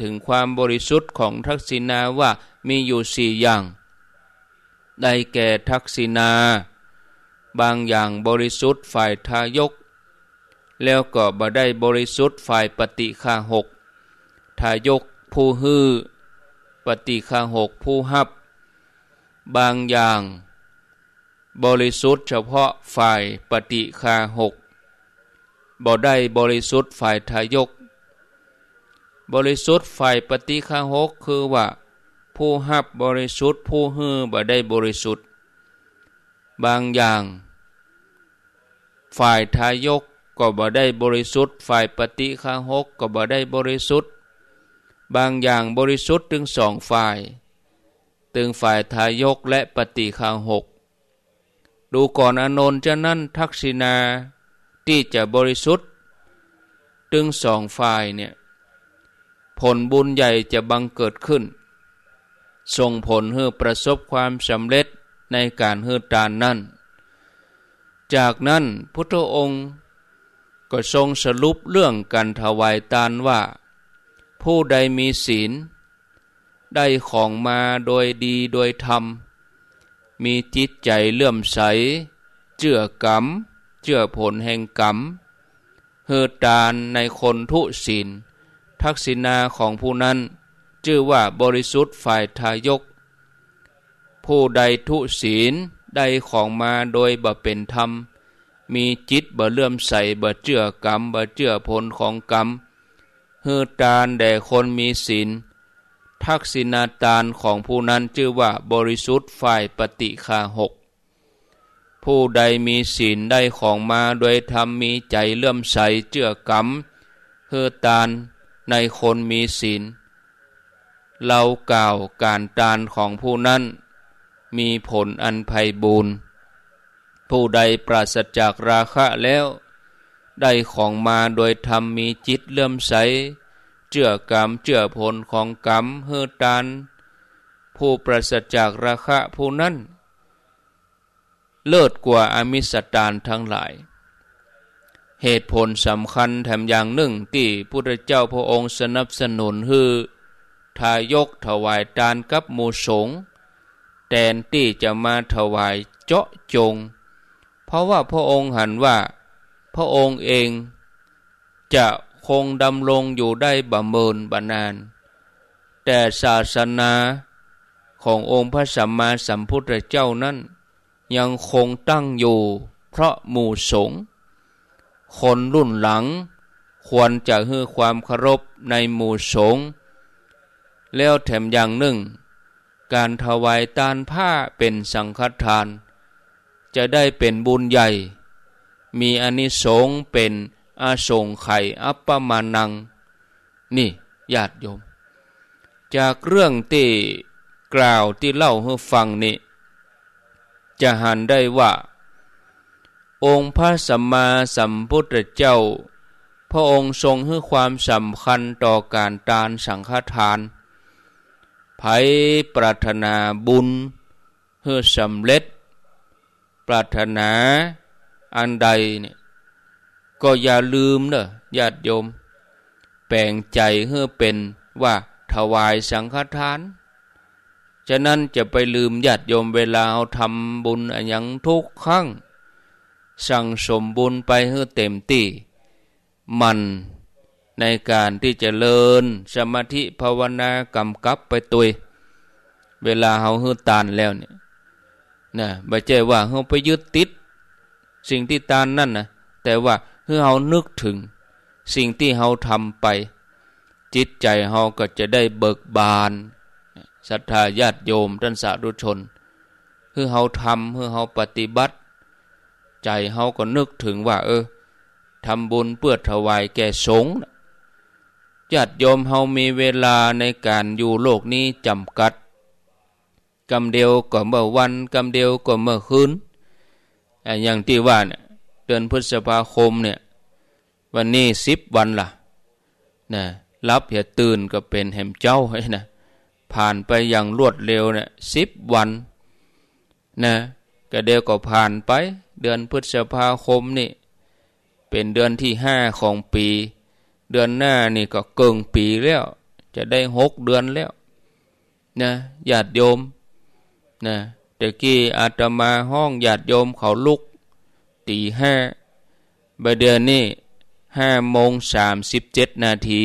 ถึงความบริสุทธิ์ของทักษิณาว่ามีอยู่สี่อย่าง ได้แก่ทักษิณาบางอย่างบริสุทธิ์ฝ่ายทายก แล้วก็บาได้ บริสุทธิ์ฝ่ายปฏิฆาหกทายกผู้ฮื้อปฏิฆาหก ผู้หับ บางอย่าง บริสุทธิ์เฉพาะฝ่ายปฏิฆาหกบ่ได้บริสุทธิ์ฝ่ายทายกบริสุทธิ์ฝ่ายปฏิฆาหกคือว่า ผู้หับบริสุทธิ์ ผู้ฮือบ่ได้บริสุทธิ์บางอย่าง ฝ่ายทายกก็บ่ได้บริสุทธิ์ฝ่ายปฏิฆาหกก็บ่ได้บริสุทธิ์ บางอย่างบริสุทธิ์ถึงสองฝ่ายถึงฝ่ายทายกและปฏิฆาหกดูก่อนอนนท์จะนั่นทักษิณาที่จะบริสุทธิ์ถึงสองฝ่ายเนี่ยผลบุญใหญ่จะบังเกิดขึ้นส่งผลให้ประสบความสำเร็จในการเฮือทานนั่น จากนั้นพุทธองค์ก็ทรงสรุปเรื่องการถวายทานว่า ผู้ใดมีศีลได้ของมาโดยดีโดยธรรม มีจิตใจเลื่อมใสเจือกรรมเจือผลแห่งกรรมเฮือทานในคนทุศีลทักษิณาของผู้นั้น ชื่อว่าบริสุทธิ์ฝ่ายทายก ผู้ใดทุศีลได้ของมาโดยบ่เป็นธรรม มีจิตบ่เลื่อมใสบ่เจื่อกรรมบ่เจื่อผลของกรรมเฮือตานแด่คนมีศีลทักษิณาตานของผู้นั้นชื่อว่าบริสุทธิ์ฝ่ายปฏิคาหกผู้ใดมีศีลได้ของมาโดยธรรมมีใจเลื่อมใสเจื่อกรรมเฮือตานในคนมีศีลเรากล่าวการตานของผู้นั้นมีผลอันไพ่บุญผู้ใดปราศจากราคะแล้ว ได้ของมาโดยธรรมมีจิตเลื่อมใสเจื่อกรรมเจื่อผลของกรรมเฮือตาน ผู้ปราศจากราคะผู้นั้นเลิศกว่าอมิสตานทั้งหลายเหตุผลสำคัญแถมอย่างหนึ่งที่พุทธเจ้าพระองค์สนับสนุนคือทายกถวายจานกับหมูสงแทนที่จะมาถวายเจาะจง เพราะว่าพระองค์หันว่า พระองค์เอง จะคงดำรงอยู่ได้บะเมินบ่นาน แต่ศาสนาขององค์พระสัมมาสัมพุทธเจ้านั้น ยังคงตั้งอยู่ เพราะหมู่สงฆ์คนรุ่นหลัง ควรจะให้ความเคารพในหมู่สงฆ์แล้วแถมอย่างหนึ่ง การถวายตานผ้าเป็นสังฆทาน จะได้เป็นบุญใหญ่ มีอนิสงส์เป็นอาสงไข่อัปปมานัง นี่ญาติโยม จากเรื่องที่กล่าวที่เล่าให้ฟังนี้ จะหันได้ว่าองค์พระสัมมาสัมพุทธเจ้า พระองค์ทรงให้ความสำคัญต่อการทานสังฆทานไผปรารถนาบุญเหือสำเร็จ ปรารถนาอันใดเนี่ยก็อย่าลืมเนอะญาติโยม แปลงใจให้เป็นว่าถวายสังฆทาน ฉะนั้นจะไปลืมญาติโยมเวลาเอาทำบุญอย่างทุกขรั้งสั่งสมบุญไปให้เต็มที่มันในการที่จะเลินสมาธิภาวนา กำกับไปตัวเวลาเขาฮือตานแล้วเนี่ยนะไม่ใช่ว่าเขาไปยึดติดสิ่งที่ตานนั่นนะแต่ว่าเฮือเขานึกถึง สิ่งที่เขาทำไป จิตใจเขาก็จะได้เบิกบานศรัทธาญาติโยมท่านสาธุชนเฮือเขาทำเฮือเขาปฏิบัติใจเขาก็นึกถึงว่า เออทำบุญเพื่อถวายแก่สงฆ์ญาติโยมเฮามีเวลาในการอยู่โลกนี้จำกัดกำเดียวก็เมื่อวันกำเดียวก็เมื่อคืน อย่างที่ว่าเนี่ยเดือนพฤษภาคมเนี่ย วันนี้สิบวันละ่ะนะรับเยตาตื่นก็เป็นแหมเจ้าให้นะผ่านไปอย่างรวดเร็วเนี่ยสิบวันนะก็เดียวก็ผ่านไปเดือนพฤษภาคมนี่เป็นเดือนที่ห้าของปี เดือนหน้านี่ก็เกิงปีแล้ว จะได้หกเดือนแล้วนะญาติโยมนะตะกี้อาตมาห้องญาติโยมเขาลุกตีห้าบเดือนนี้ห้าโมงสามสิบเจ็ดนาที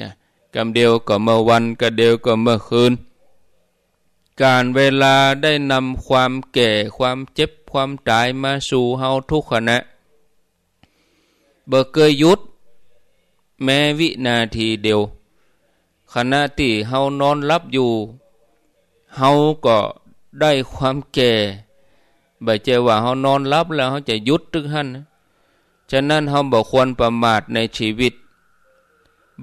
นะกำเดียวก็เมื่อวันก็เดียวก็เมื่อคืนการเวลาได้นำความแก่ความเจ็บความตายมาสู่เฮาทุกขณะ เบอเกยยุดแม้วินาทีเดียวขณะที่เฮานอนรับอยู่เฮาก็ได้ความแก่บ่เจว่าเฮานอนรับ แล้วเฮาจะยุดทึกหันฉะนั้นเฮาบ่ควรประมาทในชีวิต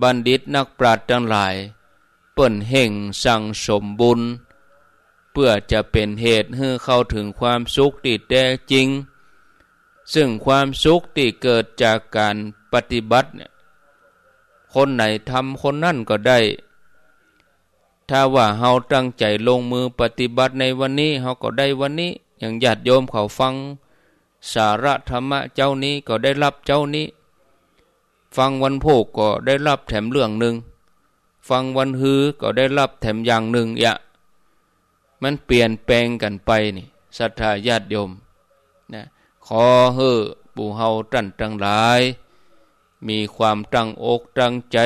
บัณฑิตนักปราชญ์ทั้งหลาย เปิ่นเห่งสั่งสมบุญเพื่อจะเป็นเหตุให้เข้าถึงความสุขติดแท้จริง ซึ่งความสุขที่เกิดจากการปฏิบัติเนี่ยคนไหนทำคนนั่นก็ได้ ถ้าว่าเฮาตั้งใจลงมือปฏิบัติในวันนี้เฮาก็ได้วันนี้อย่างญาติโยมเขาฟัง สารธรรมะเจ้านี้ก็ได้รับเจ้านี้ ฟังวันโพกก็ได้รับแถมเรื่องหนึ่งฟังวันฮือก็ได้รับแถมอย่างหนึ่งอย่ามันเปลี่ยนแปลงกันไปนี่ ศรัทธาญาติโยม นะขอเฮอปู่เฮาตั้นตั้งหลาย มีความตั้งอกตั้งใจ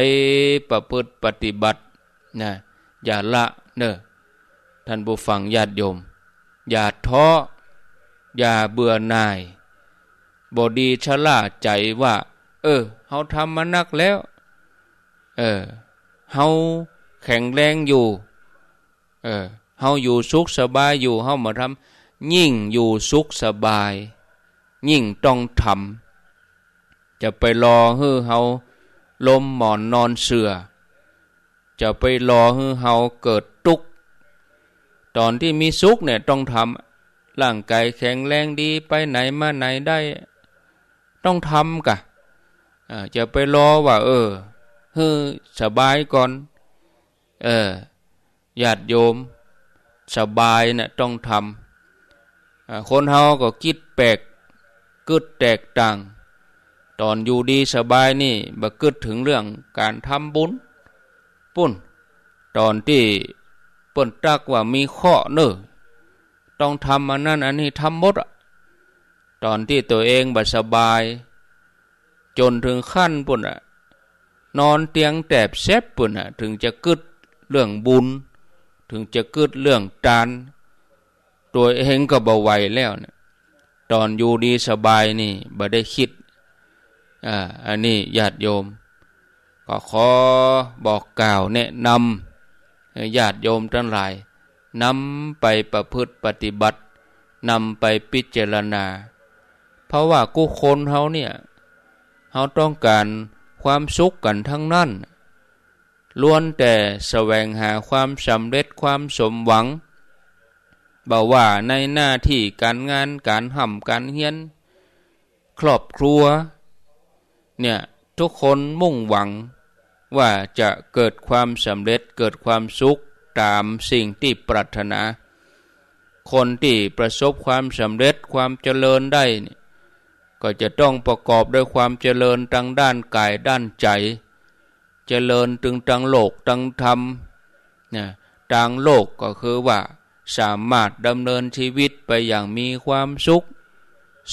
ประพฤติปฏิบัติ นะ อย่าละเนอะท่านผู้ฟังญาติโยม อย่าท้อ อย่าเบื่อหน่ายบอดีชะล่าใจว่า เออเฮาทำมานักแล้ว เออเฮาแข็งแรงอยู่ เออเฮาอยู่สุขสบายอยู่เฮามาทำยิ่งอยู่สุขสบายยิ่งต้องทำจะไปรอฮือเฮาลมหมอนนอนเสือจะไปรอฮือเฮาเกิดทุกข์ตอนที่มีสุขเนี่ยต้องทำร่างกายแข็งแรงดีไปไหนมาไหนได้ ต้องทำกะจะไปรอว่า เออเฮอสบายก่อน เออญาติโยมสบายนะ่ยต้องทำ คนเฮาก็คิดแปลกกึดแตกต่าง ตอนอยู่ดีสบายนี่บกึดถึงเรื่องการทำบุญปุ่นตอนที่เปิ้นตักว่ามีข้อเนอต้องทำอันนั้นอันนี้ทำหมด ตอนที่ตัวเองบัสบาย จนถึงขั้นปุ่นอะนอนเตียงแตบแซบปุ่นอะถึงจะกึดเรื่องบุญถึงจะเกิดเรื่องจานตัวเองก็บาไหวแล้วนะตอนอยู่ดีสบายนี่บ่ได้คิดอ่าอันนี้ญาติโยม ก็ขอบอกกล่าวแนะนำญาติโยมทั้งหลายนำไปประพฤติปฏิบัตินำไปพิจารณา เพราะว่ากู้คนเขาเนี่ยเขาต้องการความสุขกันทั้งนั้นล้วนแต่แสวงหาความสำเร็จความสมหวังบ่าว่าในหน้าที่การงานการห่ำการเฮียนครอบครัวเนี่ยทุกคนมุ่งหวัง ว่าจะเกิดความสำเร็จเกิดความสุขตามสิ่งที่ปรารถนา คนที่ประสบความสำเร็จความเจริญได้ก็จะต้องประกอบด้วยความเจริญทางด้านกายด้านใจเจริญถึงทางโลกทางธรรมนะทางโลกก็คือว่า สามารถดำเนินชีวิตไปอย่างมีความสุข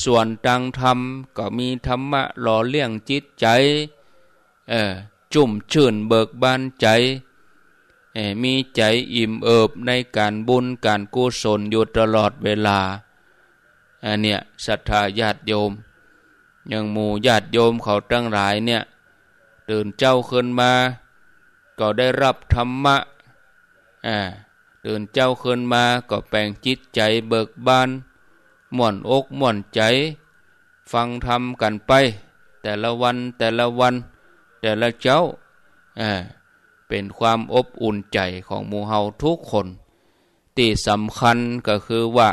ส่วนทางธรรมก็มีธรรมะหล่อเลี้ยงจิตใจเออจุ่มชื่นเบิกบานใจ มีใจอิ่มเอิบในการบุญการกุศลอยู่ตลอดเวลาอันเนี้ยศรัทธาญาติโยมอย่างหมู่ญาติโยมเขาตั้งหลายเนี่ยื่นเจ้าขึ้นมา ก็ได้รับธรรมะ อ่าตื่นเจ้าขึ้นมาก็แปลงจิตใจเบิกบาน ม่วนอกม่วนใจ ฟังธรรมกันไป แต่ละวันแต่ละวัน แต่ละเจ้า อ่า เป็นความอบอุ่นใจของมูเฮาทุกคน ที่สำคัญก็คือว่า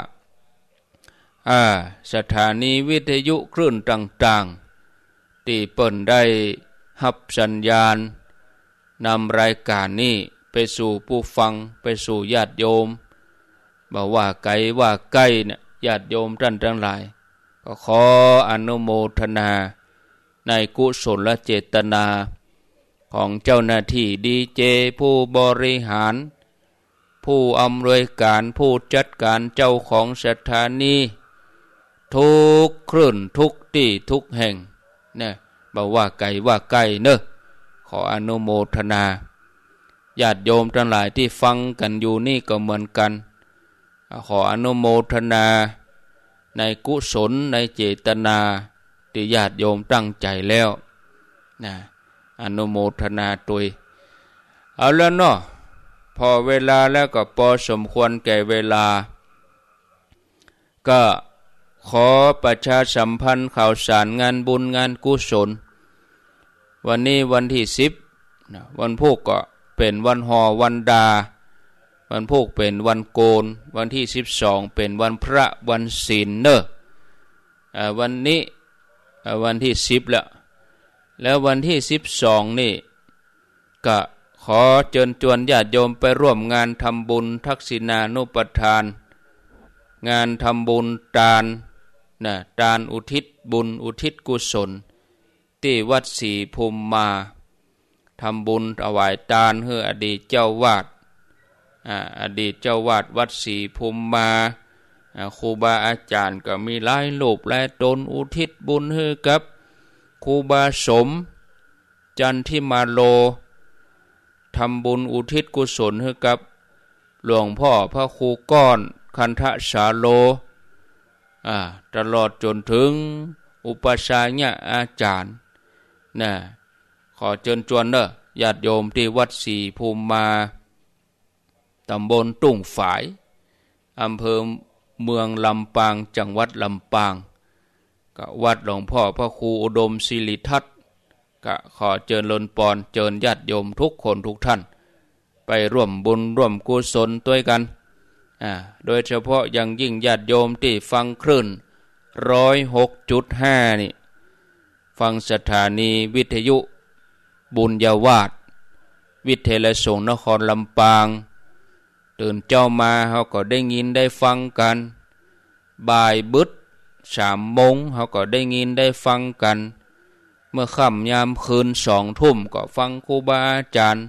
อ่า สถานีวิทยุคลื่นต่างๆ ที่เปิ่นได้หับสัญญาณนำรายการนี้ ไปสู่ผู้ฟังไปสู่ญาติโยมบอกว่าไกลว่าใกล้เนี่ยญาติโยมท่านทั้งหลายก็ขออนุโมทนา ในกุศลและเจตนาของเจ้าหน้าที่ดีเจผู้บริหาร ผู้อำนวยการ ผู้จัดการเจ้าของสถานี ทุกครื่นทุกที่ทุกแห่งเนี่ยมาว่าไก่ว่าไก่เนอะขออนุโมทนา ญาติโยมทั้งหลายที่ฟังกันอยู่นี่ก็เหมือนกัน ขออนุโมทนา ในกุศลในเจตนาที่ญาติโยมตั้งใจแล้วนะ อนุโมทนาตุยเอาแล้วเนาะพอเวลาแล้วก็พอสมควรแก่เวลา ก็ขอประชาสัมพันธ์ข่าวสารงานบุญงานกุศลวันนี้วันที่สิบวันพุกก็เป็นวันหอวันดา วันพุกเป็นวันโกน วันที่สิบสองเป็นวันพระวันศีลเนอะวันนี้วันที่สิบแล้ว แล้ววันที่สิบสองนี่ก็ขอเชิญชวนญาติโยมไปร่วมงานทำบุญทักษิณานุปทาน งานทำบุญตานนะตานอุทิศบุญอุทิศกุศลที่วัดสีภูมิมาทำบุญถวายทานเฮออดีตเจ้าวาดอดีตเจ้าวาดวัดสีภูมิมาครูบาอาจารย์ก็มีหลายลูบและตนอุทิศบุญให้กับครูบาสม จันทิมาโล ทำบุญอุทิศกุศลให้กับ หลวงพ่อพระครูก้อนคันทะสาโลตลอดจนถึงอุปชยยะอาจารย์นะขอเชิญชวนเนอะญาติโยมที่วัดสี่ภูมิมาตำบลตุ่งฝาย อำเภอเมืองลำปางจังหวัดลำปางกบวัดหลวงพ่อพระครูอุดมศิริทัตกะขอเชิญลนปอนเชิญญาติโยมทุกคนทุกท่าน ไปร่วมบุญร่วมกุศลด้วยกันอ่าโดยเฉพาะยังยิ่งญาติโยมที่ฟังคลื่นร้อยหกจุดห้านี่ฟังสถานีวิทยุ บุญยวาดวิทยาสงนครลำปาง ตื่นเจ้ามาเขาก็ได้ยินได้ฟังกันบ่ายบึดสามโมงเขาก็ได้ยินได้ฟังกัน เมื่อค่ำยามคืนสองทุ่มก็ฟังครูบาอาจารย์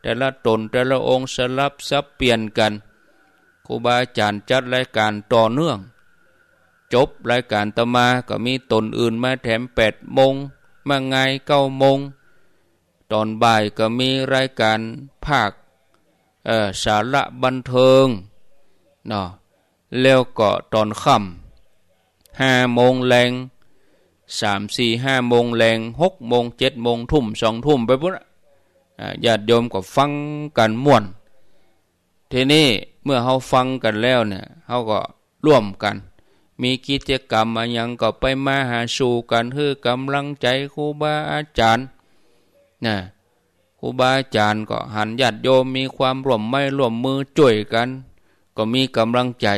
แต่ละตนแต่ละองค์สลับซับเปลี่ยนกันครูบาอาจารย์จัดรายการต่อเนื่องจบรายการต่อมาก็มีตนอื่นมาแถมแปดโมงมาไงเก้าโมงตอนบ่ายก็มีรายการภาคสาระบันเทิงเนาะแล้วก็ตอนค่ำห้าโมงแรงสามสี่ห้าโมงแรงหกโมงเจ็ดโมงทุ่มสองทุ่มไปพุ่นญาติโยมก็ฟังกันม่วนทีนี้เมื่อเขาฟังกันแล้วเนี่ยเขาก็ร่วมกันมีกิจกรรมอะไรยังก็ไปมาหาสู่กันคือกำลังใจครูบาอาจารย์นะครูบาอาจารย์ก็หันญาติโยมมีความร่วมไม่ร่วมมือจ่วยกัน ก็มีกำลังใจ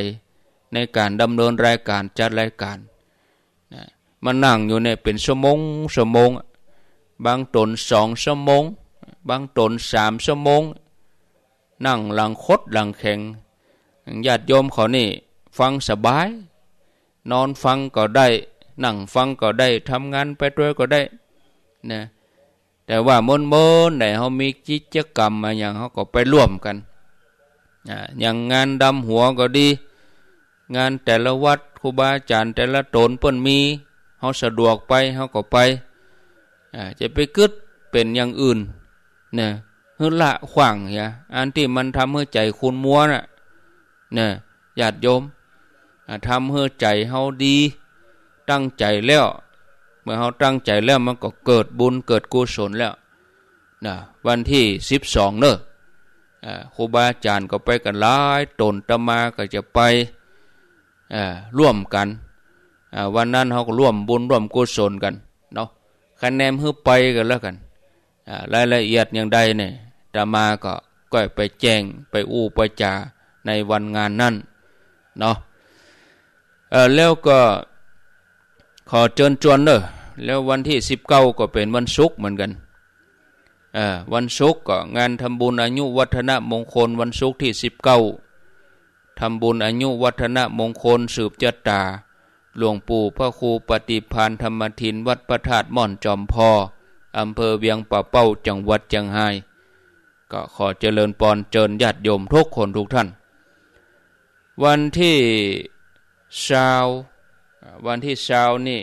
ในการดำเนินรายการจัดรายการนะมานั่งอยู่เนี่ยเป็นชั่วโมงชั่วโมงบางตนสองชั่วโมงบางตนสามชั่วโมงนั่งหลังคดหลังแข็งญาติโยมเขานี่ฟังสบายนอนฟังก็ได้ นั่งฟังก็ได้ทำงานไปด้วยก็ได้นะแต่ว่ามนมนไหนเขามีกิจกรรมมาอย่างเขาก็ไปร่วมกัน อย่างงานดำหัวก็ดี งานแต่ละวัดครูบาอาจารย์แต่ละโตนเปิ่นมีเขาสะดวกไปเขาก็ไป จะไปกึดเป็นอย่างอื่นนะฮือละขวางอย่าอันที่มันทำให้ใจคุณมัวนะ่ะนะญาติโยมทำเฮือใจเฮาดี ตั้งใจแล้ว เมื่อเฮาตั้งใจแล้วมันก็เกิดบุญเกิดกุศลแล้วนะวันที่สิบสองเนอะครูบาอาจารย์ก็ไปกันหลายตนตมาก็จะไปร่วมกัน วันนั้นเขาก็ร่วมบุญร่วมกุศลกัน เนาะคะแนนเพื่อไปกันแล้วกัน รายละเอียดอย่างใดเนี่ยตมาก็ก็ไปแจ้งไปอู้ไปจาในวันงานนั้น เนาะเออแล้วก็ขอเชิญชวนเนอะแล้ววันที่สิบเก้าก็เป็นวันศุกร์เหมือนกันวันศุกร์ก็งานทำบุญอายุวัฒนมงคลวันศุกร์ที่สิบเก้าทำบุญอายุวัฒนมงคลสืบจตา หลวงปู่พระครูปฏิพานธรรมทินวัดประธาตม่อนจอมพออำเภอเวียงป่าเป้าจังหวัดจังไฮก็ขอเจริญปอนเจริญญาติโยมทุกคนทุกท่าน วันที่ชาววันที่ชาวนี่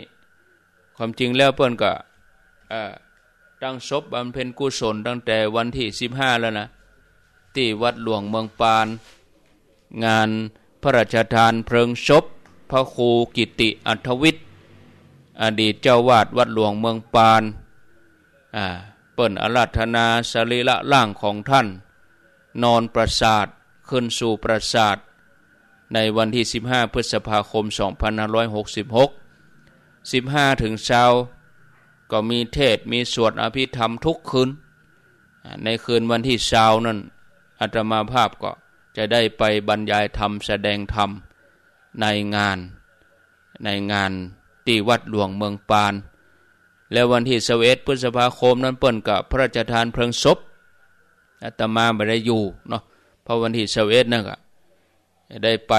ความจริงแล้วเปิ้นก็ตั้งศพบำเพ็ญกุศลตั้งแต่วันที่สิบห้าแล้วนะ ที่วัดหลวงเมืองปาน งานพระราชทานเพลิงศพพระครูกิติอัธวิทย์อดีตเจ้าวาดวัดหลวงเมืองปาน เปิ้นอรัธนาสรีละล่างของท่าน นอนประสาทขึ้นสู่ประสาทในวันที่ 15 พฤษภาคม 2566 15 ถึงเช้าก็มีเทศมีสวดอภิธรรมทุกคืนในคืนวันที่เช้านั้นอาตมาภาพก็จะได้ไปบรรยายธรรมแสดงธรรมในงานในงานที่วัดหลวงเมืองปาน และววันที่สเวตพฤษภาคมนั้นเปิ่นกับพระราชทานเพลิงศพอาตมาไม่ได้อยู่เนาะเพราะวันที่สเวตนั่นก็ได้ไป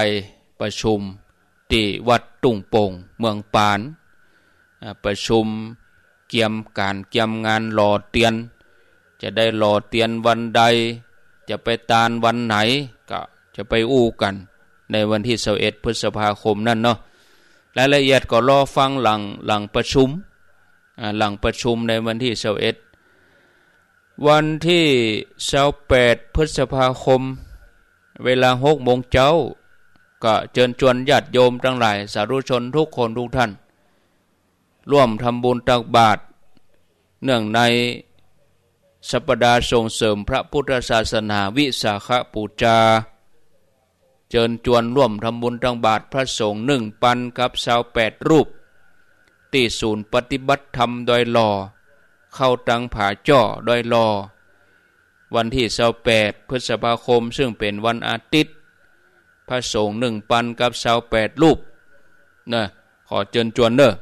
ประชุมที่วัดตุ่งปงเมืองปานประชุมเกี่ยมการเกี่ยมงานหล่อเตียน จะได้หล่อเตียนวันใด จะไปตานวันไหนก็จะไปอู้กันในวันที่เอ็ดพฤษภาคมนั่นเนาะรายละเอียดก็รอฟังหลังหลังประชุมหลังประชุมในวันที่เอ็ดวันที่เ8พฤษภาคมเวลาหกโมงเจ้า ก็เชิญชวนญาติโยมทั้งหลายสาธุชนทุกคนทุกท่าน ร่วมทำบุญตักบาตรเนื่องในสัปดาห์ส่งเสริมพระพุทธศาสนาวิสาขปูจาเจิญจวนร่วมทำบุญตังบาทพระสงฆ์หนึ่งปันกับสาวแปดรูปที่ศูนย์ปฏิบัติธรรมโดยลอเข้าตังผาจ่อดยลอวันที่เสาแปดพฤษภาคมซึ่งเป็นวันอาทิตย์ พระสงฆ์หนึ่งปันกับเสาแปดรูปนะขอเจิญจวนเนอะ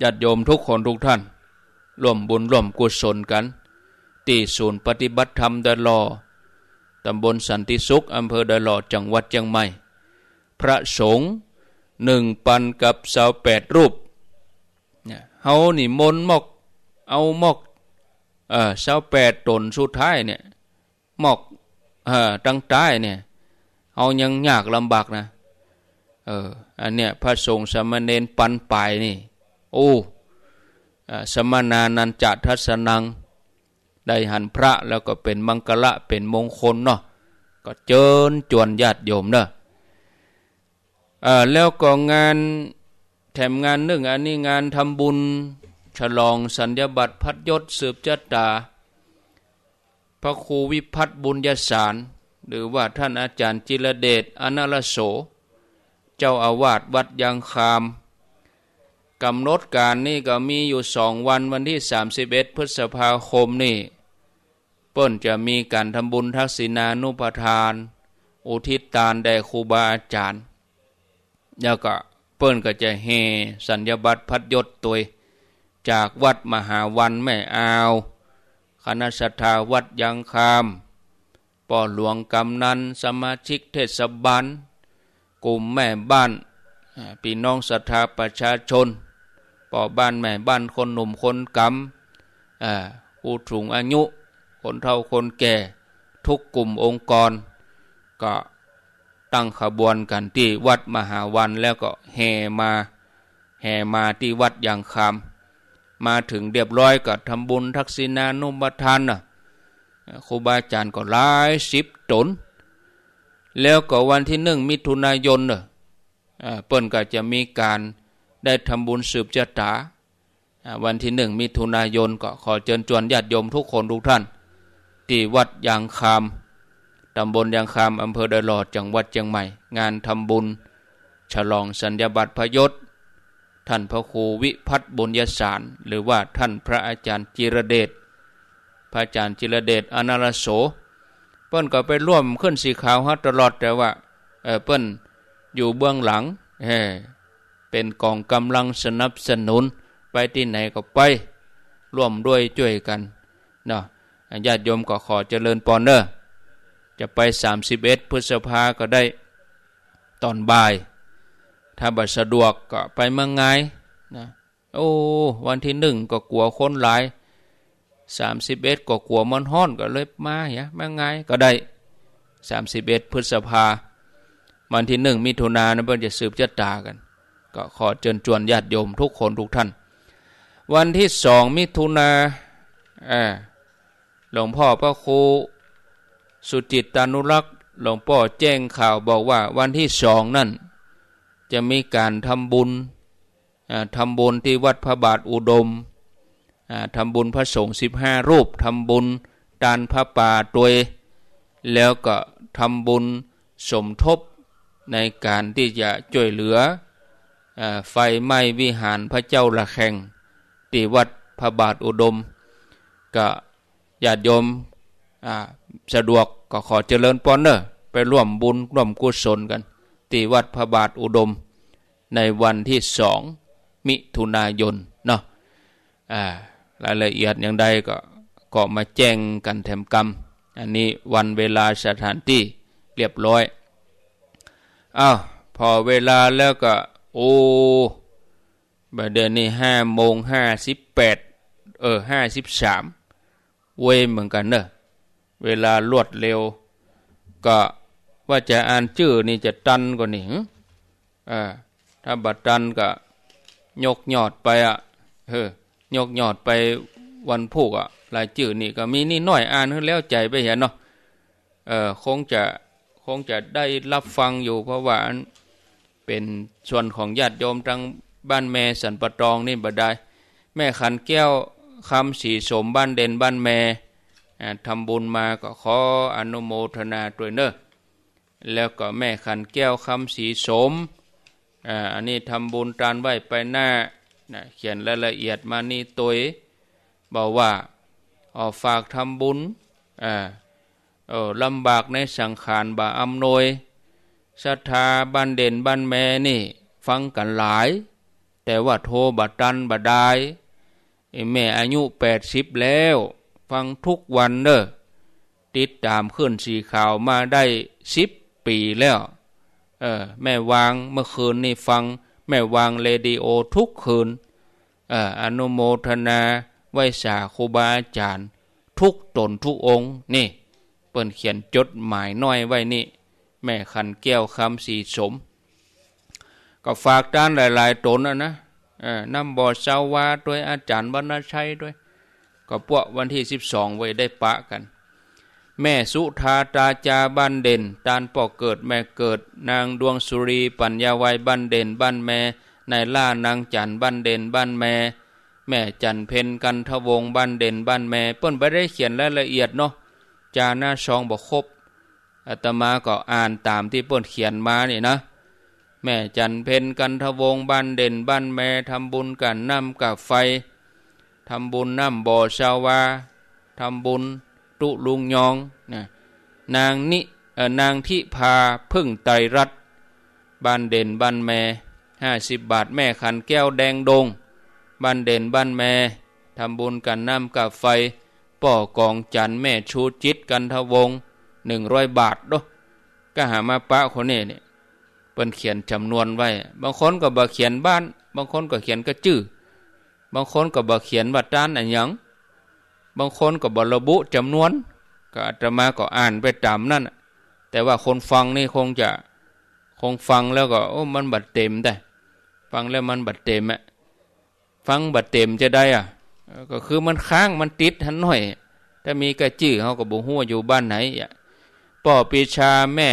ญาติโยมทุกคนทุกท่าน ร่วมบุญร่วมกุศลกันตี่ศูนย์ปฏิบัติธรรมดลอตำบลสันติสุขอำเภอดลอจังหวัดเชียงใหม่พระสงฆ์หนึ่งปันกับเสาแปดรูปเนี่ยเฮานี่มนมอกเอามอกเออชาวแปดตนสุดท้ายเนี่ยหมอกเออตั้งใจเนี่ยเอายังยากลำบากนะเอออันเนี้ยพระสงฆ์สมณเณรปันไปนี่โอ้สมณานันจะทัศนัง ได้หันพระแล้วก็เป็นมังกละ เป็นมงคลเนาะก็เจิญจวนญาติโยมเนาะแล้วก็งานแถมงานหนึ่ง อันนี้งานทำบุญฉลองสัญญบัตรพัดยศสืบเจตตาพระครูวิพัฒบุญยสาร หรือว่าท่านอาจารย์จิรเดชอนาลโส เจ้าอาวาสวัดยางคามกำหนดการนี่ก็มีอยู่สองวันวันที่31พฤษภาคมนี่เปิ้นจะมีการทำบุญทักษิณานุปทาน อุทิศตานแด่ครูบาอาจารย์ แล้วก็เปิ้นก็จะเฮสัญญบัตรพัดยศตัวจากวัดมหาวันแม่อาว คณะสัทธาวัดยังคามป่อหลวงกำนันสมาชิกเทศบาลกลุ่มแม่บ้านพี่น้องสัทธาประชาชนป่อบ้านแม่บ้านคนหนุ่มคนกำผู้ถุงอายุคนเฒ่าคนแก่ทุกกลุ่มองค์กรก็ตั้งขบวนกันที่วัดมหาวันแล้วก็แห่มา แห่มาที่วัดยางคำมาถึงเรียบร้อยก็ทำบุญทักษิณานุปทานนะครูบาอาจารย์ก็หลายสิบตนแล้วก็วันที่หนึ่งมิถุนายนเน่ยเปิ้นก็จะมีการได้ทำบุญสืบชะตาวันที่หนึ่งมิถุนายนก็ขอเชิญชวนญาติโยมทุกคนทุกท่าน ที่วัดยางคามตำบลยางคามอำเภอดอยหลอดจังหวัดเชียงใหม่ งานทำบุญ ฉลองสัญญาบัตรพยศท่านพระครูวิพัฒน์บุญยสาร หรือว่าท่านพระอาจารย์จิรเดช พระอาจารย์จิรเดชอนารโส เปิ้นก็ไปร่วม ขึ้นสีขาวฮะตลอด แต่ว่า เออเปิ้นอยู่เบื้องหลังเเป็นกองกำลังสนับสนุนไปที่ไหนก็ไป ร่วมด้วยช่วยกันเนาะญาติโยมก็ขอเจริญปอนเนอร์จะไป 31 พฤษภาก็ได้ ตอนบ่ายถ้าบัสะดวกก็ไปเมืองไงนะโอ้วันที่หนึ่งก็กลัวคนหลายสามสิบเอ็ดก็กลัวมันห้อนก็เลยมาเหียมืงไงก็ได้สามสิบเอ็ดพฤษภาวันที่หนึ่งมิถุนายนเพิ่นจะสืบจะตตากัน ก็ขอเชิญชวนญาติโยมทุกคนทุกท่าน วันที่สองมิถุนาหลวงพ่อพระครูสุจิตตานุรักษ์หลวงพ่อแจ้งข่าวบอกว่า วันที่สองนั่นจะมีการทำบุญ ทำบุญที่วัดพระบาทอุดม ทำบุญพระสงฆ์สิบห้ารูป ทำบุญดานพระป่าตัวแล้วก็ทำบุญสมทบในการที่จะช่วยเหลือ ไฟไหม้วิหารพระเจ้า ละแข่งตีวัดพระบาทอุดม ก็ญาติโยมสะดวก ก็ขอเจริญปอนเนอร์ไปร่วมบุญ ร่วมกุศลกันติวัดพระบาทอุดมในวันที่สองมิถุนายนเนาะรายละเอียดอย่างใดก็ก็มาแจ้งกันแถมกรรม อันนี้วันเวลาสถานที่ เรียบร้อยอา้าวพอเวลาแล้วก็ โอ้บัดเดือนนี้ห้าโมงห้าสิบแปดเออห้าสิบสามเวเหมือนกันเนอะเวลารวดเร็ว ก็ว่าจะอ่านชื่อนี่จะตันกว่านี่อ่าถ้าบัดตันก็ ยกยอดไปอ่ะเฮ้ยกยอดไปวันพูกอ่ะลายชื่อนี่ก็มีนี่น้อยอ่านขแล้วใจไปเห็นเนาะ เออคงจะคงจะได้รับฟังอยู่ เพราะว่าเป็นส่วนของญาติโยมทางบ้านแม่สันปะตองนี่บัดได้ แม่ขันแก้วคำสีสมบ้านเด่นบ้านแม่ทำบุญมาก็ขออนุโมทนาด้วยเนอะแล้วก็แม่ขันแก้วคำสีสม อันนี้ทำบุญการไหวไปหน้า เขียนรายละเอียดมานี่ตัวบอกว่าออฝากทำบุญลำบากในสังขารบาอำนวยศรัทธาบันเด่นบันแม่นี่ ฟังกันหลาย แต่ว่าโทรบัตันบัดได้ แม่อายุแปดสิบแล้ว ฟังทุกวันเนอะ ติดตามขึ้นสีขาวมาได้สิบปีแล้วเออแม่วางเมื่อคืนนี่ฟัง แม่วางเลดีโอทุกคืนเอออนุโมทนาไหวสาครูบาอาจารย์ทุกตนทุกองค์นี่ เปิ้นเขียนจดหมายน้อยไว้นี่แม่ขันแก้วคำสีสม ก็ฝากด้านหลายๆตนนะนะน้ำบ่อเสาวาด้วยอาจารย์วรรณชัยด้วย ก็พวกวันที่สิบสองไว้ได้ปะกันแม่สุธาตาจาบันเด่นตานปอกเกิดแม่เกิดนางดวงสุรีปัญญาวัยบันเด่นบันแม่นล่านางจันบันเด่นบันแม่แม่จันเพนกันทวงบ้านเด่นบ้านแม่เปิ้นไปได้เขียนรายละเอียดเนาะ จาหน้าซองบอกครบอาตมาก็อ่านตามที่เปิ้นเขียนมานี่นะ แม่จันเพนกันทวงบ้านเด่น บ้านแม่ทำบุญกันน้ำกับไฟ ทำบุญน้ำบ่อชาวาทำบุญุลุงยองนะนางนินางทิพาพึ่งไตรัตบัานเด่นบัานแม่ห้าสิบบาท แม่ขันแก้วแดงดง บัานเด่นบัานแม่ทำบุญกันน้ำกับไฟป่อกองจันแม่ชูจิตกันทวงหนึ่งร้อยบาทด้วยก็หามาปะคนนี้เนี่ยเป็นเขียนจำนวนไว้ บางคนก็บ่เขียนบ้าน บางคนก็เขียนกระจื้อบางคนก็บ่เขียนว่าดานอันยังบางคนก็บรรบุจำนวนก็อาจมาก็อ่านไปตามนั่นแต่ว่าคนฟังนี่คงจะ คงฟังแล้วก็โอ้มันบัดเต็มแต่ฟังแล้วมันบัดเต็มอะฟังบัดเต็มจะได้อ่ะ ก็คือมันค้างมันติดหันหน่อยถ้ามีกระจื้อเขาก็บุหัวอยู่บ้านไหนอ่ะป่อปีชาแม่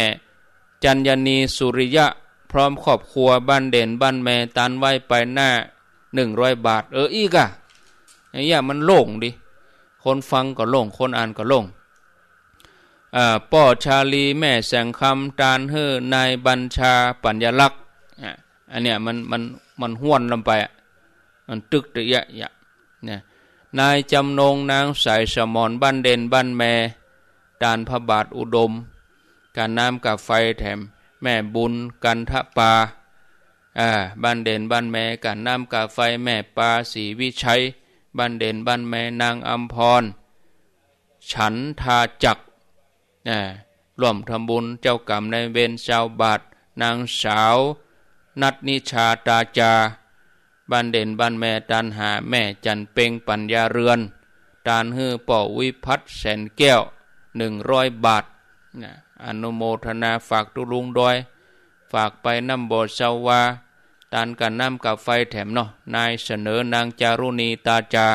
จันยานีสุริยะพร้อมครอบครัวบ้านเด่นบ้านแม่ตันไว้ไปหน้าหนึ่งร้อยบาท เอออีกอะอย่างเงี้ยมันโล่งดิคนฟังก็โล่ง คนอ่านก็โล่งป่อชาลีแม่แสงคำตานเฮนายบัญชาปัญญลักษ์ อันเนี้ยมันมันมันห้วนลงไป มันตึกตะยะยะเนี่ยนายจำนงนางสายสมอนบ้านเด่นบ้านแม่ดานพระบาทอุดม การน้ำกับไฟแถมแม่บุญกันทะปาอ่าบ้านเด่นบ้านแม่ การน้ำกับไฟแม่ปาสีวิชัยบ้านเด่นบ้านแม่นางอัมพร ฉันทาจักนะร่วมทำบุญเจ้ากรรมในเวรชาวบาท นางสาวนัดนิชาตาจาบ้านเด่นบ้านแม่ตันหาแม่จันเปงปัญญาเรือน ตานฮือป่อวิพัฒแสนแก้ว หนึ่งร้อยบาทนะอนุโมทนาฝากตุลุงดอย ฝากไปน้ำบ่อชาววาตานกันน้ำกับไฟแถมเนาะ นายเสนอนางจารุณีตาจา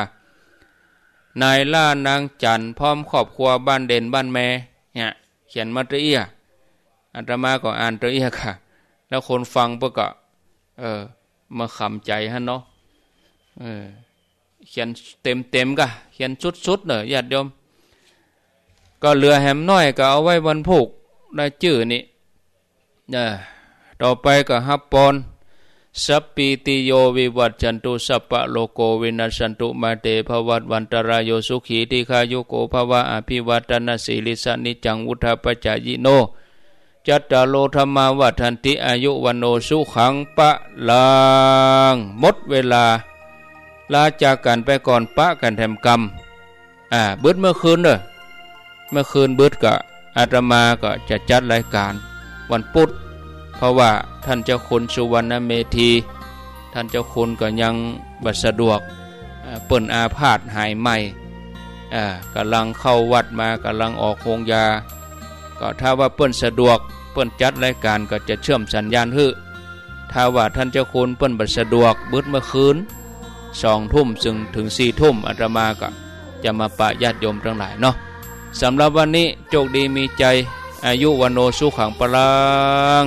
นายล่านางจันพร้อมครอบครัวบ้านเด่นบ้านแม่เนี่ยเขียนมาตเอีอัตมาก็อ่านตเอีค่ะ แล้วคนฟังพวก็เออมาขำใจฮะเนาะเออเขียนเต็มเต็มกะเขียนชุดชุดเนอะญาติโยม ก็เหลือแหมน้อย ก็เอาไว้วันผูกได้จื่อนี่เนี่ยต่อไปก็ฮับปอนสัพพิติโยวิวัตจันตุ สัพพะโลโกวินัสันตุมาเตภวัตวันตรายโยสุขีติคายุโกภวะอภิวัตนาสิลิสนิจังวุธาปจายิโนจัตตาโลธรรมาวัฏันติอายุวันโนสุขังปะลางหมดเวลา ลา จากกัน ไปก่อนปะกันแถมกรรม อ่าบืดเมื่อคืนเนอะเมื่อคืนบืดกะอาตมาก็จะจัดรายการ วันพุธเพราะว่าท่านเจ้าคุณสุวรรณเมธีท่านเจ้าคุณก็ยังบัสะดวก เปิ่นอาพาธหายใหม่กำลังเข้าวัดมากำลังออกโงยา ก็ถ้าว่าเปิ่นสะดวก เปิ่นจัดรายการก็จะเชื่อมสัญญาณฮึถ้าว่าท่านเจ้าคุณเปิ่นบัสะดวกบึดเมื่อคืนสองทุ่มจึงถึงสี่ทุ่มอาตมาก็จะมาปะญาติโยมทั้งหลายเนาะสำหรับวันนี้โชคดีมีใจอายุวันโนสุขังปลัง